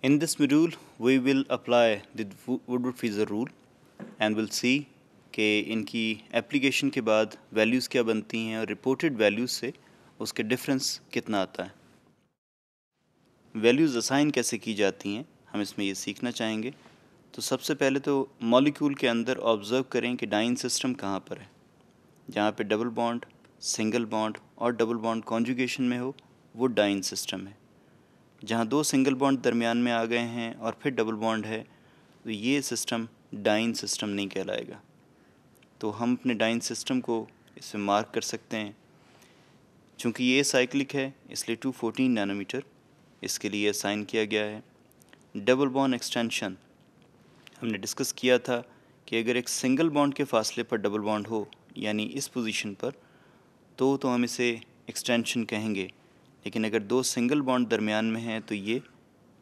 In this module, we will apply the Woodward-Fieser rule and we'll see कि इनकी application के बाद values क्या बनती हैं और रिपोर्टेड वैल्यूज़ से उसके डिफरेंस कितना आता है वैल्यूज़ असाइन कैसे की जाती हैं हम इसमें ये सीखना चाहेंगे तो सबसे पहले तो मॉलिक्यूल के अंदर ऑब्ज़र्व करें कि डाइन सिस्टम कहाँ पर है जहाँ पे डबल बॉन्ड सिंगल बॉन्ड और डबल बॉन्ड कॉन्जुगेशन में हो वो डाइन सिस्टम है जहाँ दो सिंगल बॉन्ड दरमियान में आ गए हैं और फिर डबल बॉन्ड है तो ये सिस्टम डाइन सिस्टम नहीं कहलाएगा तो हम अपने डाइन सिस्टम को इसमें मार्क कर सकते हैं चूँकि ये साइक्लिक है इसलिए 214 नैनोमीटर इसके लिए असाइन किया गया है डबल बॉन्ड एक्सटेंशन हमने डिस्कस किया था कि अगर एक सिंगल बॉन्ड के फासले पर डबल बॉन्ड हो यानी इस पोजीशन पर तो तो हम इसे एक्सटेंशन कहेंगे लेकिन अगर दो सिंगल बॉन्ड दरमियान में हैं तो ये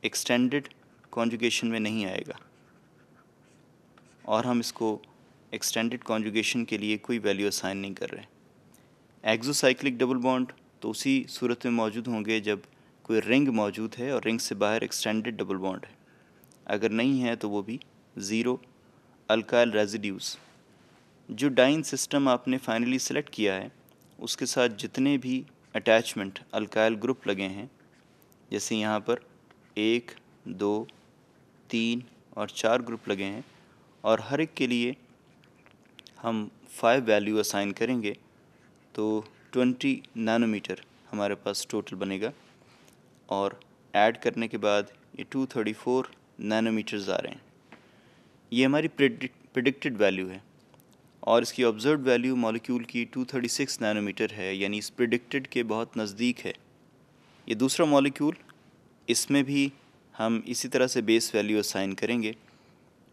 एक्सटेंडेड कॉन्जुगेशन में नहीं आएगा और हम इसको एक्सटेंडेड कॉन्जुगेशन के लिए कोई वैल्यू असाइन नहीं कर रहे एक्जोसाइक्लिक डबल बॉन्ड तो उसी सूरत में मौजूद होंगे जब कोई रिंग मौजूद है और रिंग से बाहर एक्सटेंडेड डबल बॉन्ड है अगर नहीं है तो वो भी ज़ीरो अल्काइल रेजिड्यूज़ जो डाइन सिस्टम आपने फाइनली सेलेक्ट किया है उसके साथ जितने भी अटैचमेंट अल्काइल ग्रुप लगे हैं जैसे यहाँ पर एक दो तीन और चार ग्रुप लगे हैं और हर एक के लिए हम फाइव वैल्यू असाइन करेंगे तो ट्वेंटी नैनोमीटर हमारे पास टोटल बनेगा और ऐड करने के बाद ये टू थर्टी फोर नैनोमीटर्स आ रहे हैं ये हमारी प्रिडिक्टेड वैल्यू है और इसकी ऑब्जर्व वैल्यू मॉलिक्यूल की 236 नैनोमीटर है यानी इस प्रिडिक्टेड के बहुत नज़दीक है ये दूसरा मॉलिक्यूल इसमें भी हम इसी तरह से बेस वैल्यू असाइन करेंगे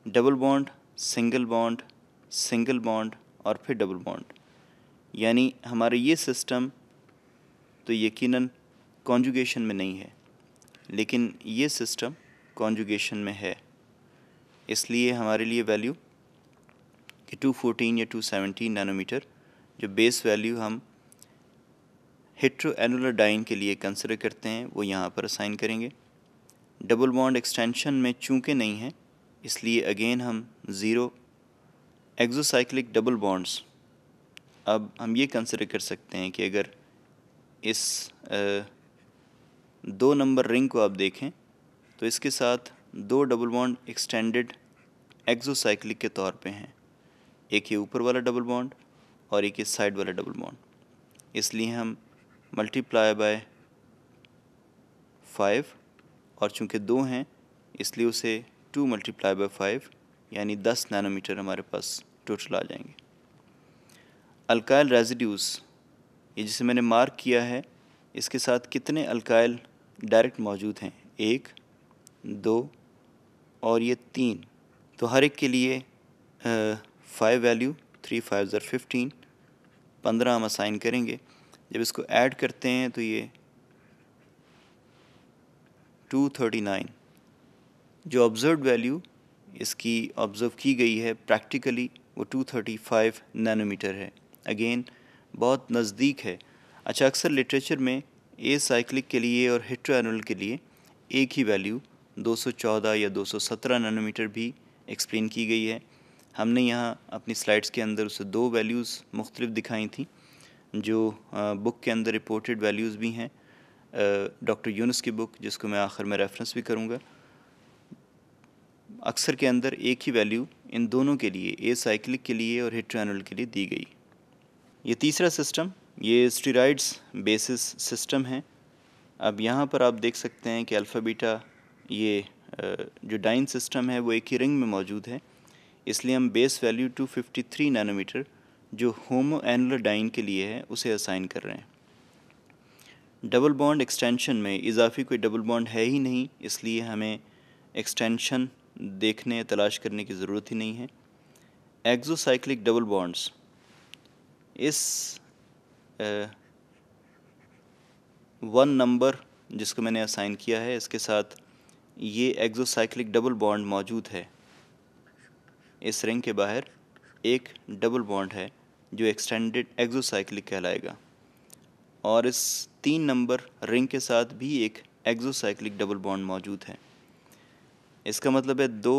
double bond single bond single bond और फिर डबल बॉन्ड यानी हमारा ये सिस्टम तो यकीनन कॉन्जुगेशन में नहीं है लेकिन ये सिस्टम कॉन्जुगेशन में है इसलिए हमारे लिए वैल्यू कि 214 या 217 नैनोमीटर जो बेस वैल्यू हम हिट्रो एनुलर डाइन के लिए कंसिडर करते हैं वो यहाँ पर असाइन करेंगे डबल बॉन्ड एक्सटेंशन में चूँकि नहीं है इसलिए अगेन हम ज़ीरो एक्जोसाइक्लिक डबल बॉन्ड्स अब हम ये कंसिडर कर सकते हैं कि अगर इस आ, दो नंबर रिंग को आप देखें तो इसके साथ दो डबल बॉन्ड एक्सटेंडेड एक्जोसाइक्लिक के तौर पे हैं एक ये ऊपर वाला डबल बॉन्ड और एक ये साइड वाला डबल बॉन्ड इसलिए हम मल्टीप्लाई बाय फाइव और चूंकि दो हैं इसलिए उसे टू मल्टीप्लाई बाय फाइव यानी दस नैनोमीटर हमारे पास टोटल आ जाएंगे अल्काइल रेजिड्यूस ये जिसे मैंने मार्क किया है इसके साथ कितने अल्काइल डायरेक्ट मौजूद हैं एक दो और ये तीन तो हर एक के लिए ah, five value three five ज़र फिफ्टीन पंद्रह हम असाइन करेंगे जब इसको ऐड करते हैं तो ये टू थर्टी नाइन जो ऑब्जर्व वैल्यू इसकी ऑब्ज़र्व की गई है प्रैक्टिकली वो टू थर्टी फाइव नैनोमीटर है अगेन बहुत नज़दीक है अच्छा अक्सर लिटरेचर में ए साइक्लिक के लिए और हिट्रोएनुअल के लिए एक ही वैल्यू 214 या 217 नैनोमीटर भी एक्सप्लेन की गई है हमने यहाँ अपनी स्लाइड्स के अंदर उसे दो वैल्यूज़ मुख्तलिफ दिखाई थी जो बुक के अंदर रिपोर्टेड वैल्यूज़ भी हैं डॉक्टर यूनस की बुक जिसको मैं आखिर में रेफरेंस भी करूँगा अक्सर के अंदर एक ही वैल्यू इन दोनों के लिए ए साइक्लिक के लिए और हिट्रोनल के लिए दी गई ये तीसरा सिस्टम ये स्टीराइड्स बेसिस सिस्टम है अब यहाँ पर आप देख सकते हैं कि अल्फ़ाबीटा ये जो डाइन सिस्टम है वो एक ही रिंग में मौजूद है इसलिए हम बेस वैल्यू 253 नैनोमीटर जो होमो एनलोडाइन डाइन के लिए है उसे असाइन कर रहे हैं डबल बॉन्ड एक्सटेंशन में इजाफी कोई डबल बॉन्ड है ही नहीं इसलिए हमें एक्सटेंशन देखने तलाश करने की ज़रूरत ही नहीं है एक्जोसाइक्लिक डबल बॉन्ड्स इस वन वन नंबर जिसको मैंने असाइन किया है इसके साथ ये एक्जोसाइक्लिक डबल बॉन्ड मौजूद है इस रिंग के बाहर एक डबल बॉन्ड है जो एक्सटेंडेड एक्जोसाइक्लिक कहलाएगा और इस तीन नंबर रिंग के साथ भी एक एक्जोसाइक्लिक डबल बॉन्ड मौजूद है इसका मतलब है दो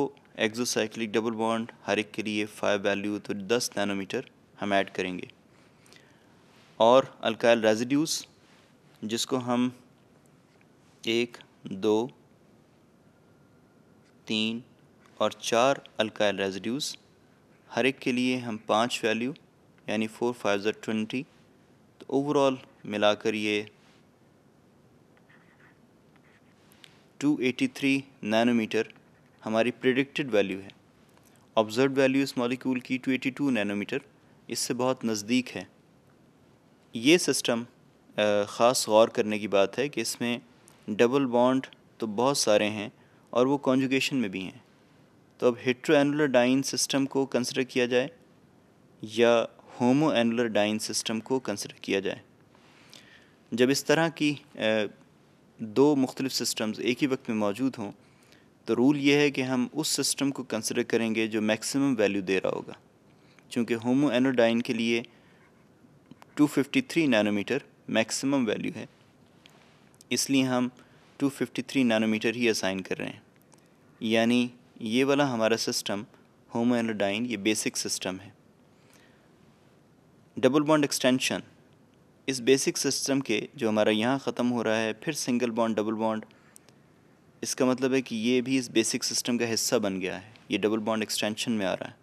एक्जोसाइक्लिक डबल बॉन्ड हर एक के लिए फाइव वैल्यू तो दस नैनोमीटर हम ऐड करेंगे और अल्काइल रेजिड्यूस जिसको हम एक दो तीन और चार अल्काइल रेजिड्यूज़ हर एक के लिए हम पाँच वैल्यू यानी फोर फाइव ज़र ट्वेंटी तो ओवरऑल मिलाकर ये 283 नैनोमीटर हमारी प्रिडिक्टेड वैल्यू है ऑब्जर्व वैल्यू इस मॉलिक्यूल की 282 नैनोमीटर इससे बहुत नज़दीक है ये सिस्टम ख़ास गौर करने की बात है कि इसमें डबल बॉन्ड तो बहुत सारे हैं और वो कॉन्जुगेशन में भी हैं तो अब हिट्रो एनुलर डाइन सिस्टम को कंसिडर किया जाए या होमो एनुलर डाइन सिस्टम को कंसिडर किया जाए जब इस तरह की दो मुख्तलिफ सिस्टम्स एक ही वक्त में मौजूद हों तो रूल ये है कि हम उस सिस्टम को कंसिडर करेंगे जो मैक्सिमम वैल्यू दे रहा होगा चूँकि होमो एनोडाइन के लिए 253 नैनोमीटर मैक्सिमम वैल्यू है इसलिए हम 253 नैनोमीटर ही असाइन कर रहे हैं यानी ये वाला हमारा सिस्टम होमोनोडाइन ये बेसिक सिस्टम है डबल बॉन्ड एक्सटेंशन इस बेसिक सिस्टम के जो हमारा यहाँ ख़त्म हो रहा है फिर सिंगल बॉन्ड डबल बॉन्ड इसका मतलब है कि ये भी इस बेसिक सिस्टम का हिस्सा बन गया है ये डबल बॉन्ड एक्सटेंशन में आ रहा है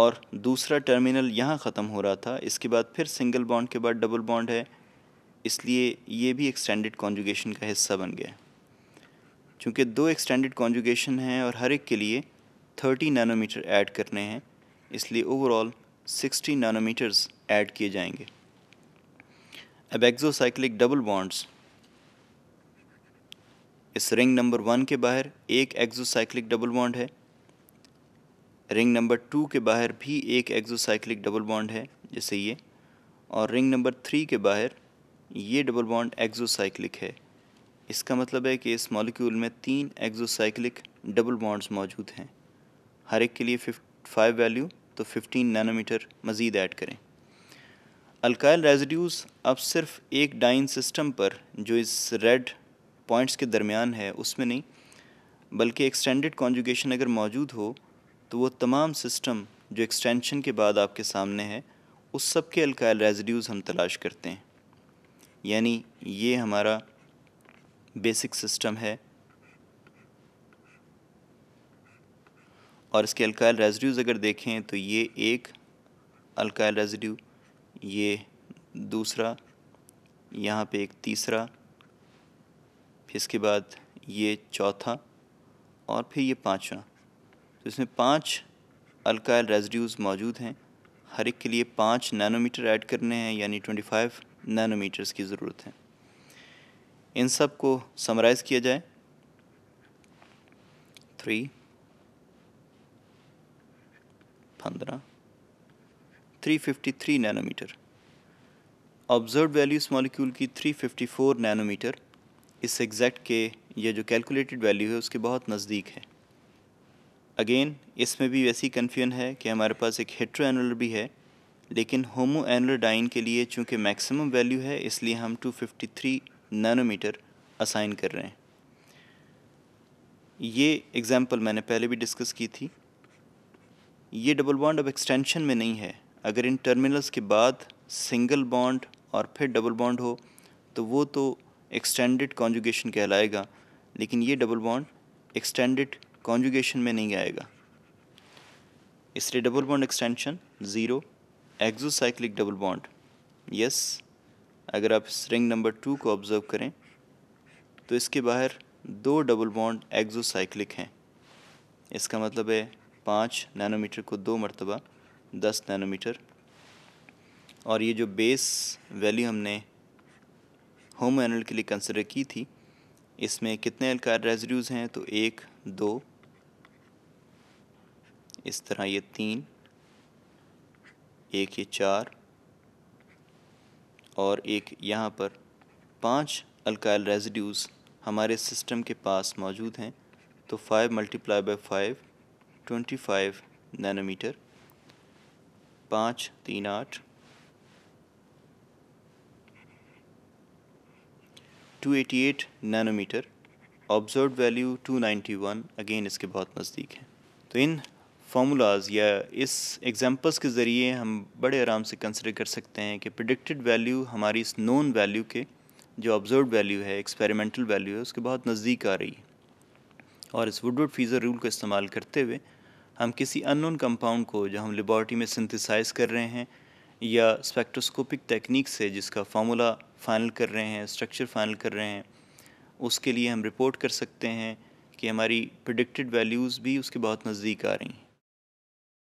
और दूसरा टर्मिनल यहाँ ख़त्म हो रहा था इसके बाद फिर सिंगल बॉन्ड के बाद डबल बॉन्ड है इसलिए ये भी एक्सटेंडेड कॉन्जुगेशन का हिस्सा बन गया है चूँकि दो एक्सटेंडेड कॉन्जुगेशन हैं और हर एक के लिए थर्टी नैनोमीटर ऐड करने हैं इसलिए ओवरऑल सिक्सटी नैनोमीटर्स ऐड किए जाएंगे अब एक्सोसाइक्लिक डबल बॉन्ड्स इस रिंग नंबर वन के बाहर एक एक्जोसाइक्लिक डबल बॉन्ड है रिंग नंबर टू के बाहर भी एक एक्सोसाइक्लिक डबल बॉन्ड है जैसे ये और रिंग नंबर थ्री के बाहर ये डबल बॉन्ड एक्सोसाइक्लिक है इसका मतलब है कि इस मॉलिक्यूल में तीन एक्जोसाइक्लिक डबल बॉन्ड्स मौजूद हैं हर एक के लिए फाइव वैल्यू तो 15 नैनोमीटर मज़ीद ऐड करें अल्काइल रेजिड्यूज़ अब सिर्फ एक डाइन सिस्टम पर जो इस रेड पॉइंट्स के दरमियान है उसमें नहीं बल्कि एक्सटेंडेड कॉन्जुगेशन अगर मौजूद हो तो वो तमाम सिस्टम जो एक्सटेंशन के बाद आपके सामने है उस सब के अल्काइल रेजिड्यूज़ हम तलाश करते हैं यानी ये हमारा बेसिक सिस्टम है और इसके अल्काइल रेजिड्यूज़ अगर देखें तो ये एक अल्काइल रेजिड्यू ये दूसरा यहाँ पे एक तीसरा फिर इसके बाद ये चौथा और फिर ये पांचवा तो इसमें पांच अल्काइल रेजिड्यूज़ मौजूद हैं हर एक के लिए पाँच नैनोमीटर ऐड करने हैं यानी ट्वेंटी फाइव नैनोमीटर्स की ज़रूरत है इन सब को समराइज़ किया जाए थ्री पंद्रह three fifty three nanometer observe value इस मॉलिक्यूल की थ्री फिफ्टी फोर नैनोमीटर इस एग्जैक्ट के ये जो कैलकुलेटेड वैल्यू है उसके बहुत नज़दीक है अगेन इसमें भी वैसी कन्फ्यूजन है कि हमारे पास एक हेट्रो एनुलर भी है लेकिन होमो एनुलर डाइन के लिए चूँकि मैक्सिमम वैल्यू है इसलिए हम two fifty three nanometer assign कर रहे हैं ये एग्ज़ाम्पल मैंने पहले भी डिस्कस की थी ये डबल बॉन्ड अब एक्सटेंशन में नहीं है अगर इन टर्मिनल्स के बाद सिंगल बॉन्ड और फिर डबल बॉन्ड हो तो वो तो एक्सटेंडेड कॉन्जुगेशन कहलाएगा लेकिन ये डबल बॉन्ड एक्सटेंडेड कॉन्जुगेशन में नहीं आएगा इसलिए double bond extension zero exocyclic double bond yes अगर आप स्ट्रिंग नंबर टू को ऑब्ज़र्व करें तो इसके बाहर दो डबल बॉन्ड एक्जोसाइक्लिक हैं इसका मतलब है पाँच नैनोमीटर को दो मरतबा दस नैनोमीटर और ये जो बेस वैल्यू हमने होम एनल के लिए कंसिडर की थी इसमें कितने एल्काइल रेजिड्यूज़ हैं तो एक दो इस तरह ये तीन एक ये चार और एक यहाँ पर पाँच अल्काइल रेजिड्यूज़ हमारे सिस्टम के पास मौजूद हैं तो five multiply by five twenty five nanometer पाँच तीन आठ two eighty eight nanometer observe value two ninety one again इसके बहुत नज़दीक है तो इन फार्मूलाज या इस एग्जांपल्स के ज़रिए हम बड़े आराम से कंसिडर कर सकते हैं कि प्रडिक्टेड वैल्यू हमारी इस नोन वैल्यू के जो ऑब्जर्व वैल्यू है एक्सपेरिमेंटल वैल्यू है उसके बहुत नज़दीक आ रही है और इस वुडवर्ड फीज़र रूल को इस्तेमाल करते हुए हम किसी अननोन कंपाउंड को जो हम लेबॉर्ट्री में सिंथिसाइज़ कर रहे हैं या स्पेक्ट्रोस्कोपिक टेक्निक से जिसका फार्मूला फाइनल कर रहे हैं स्ट्रक्चर फाइनल कर रहे हैं उसके लिए हम रिपोर्ट कर सकते हैं कि हमारी प्रडिक्टेड वैल्यूज़ भी उसके बहुत नज़दीक आ रही हैं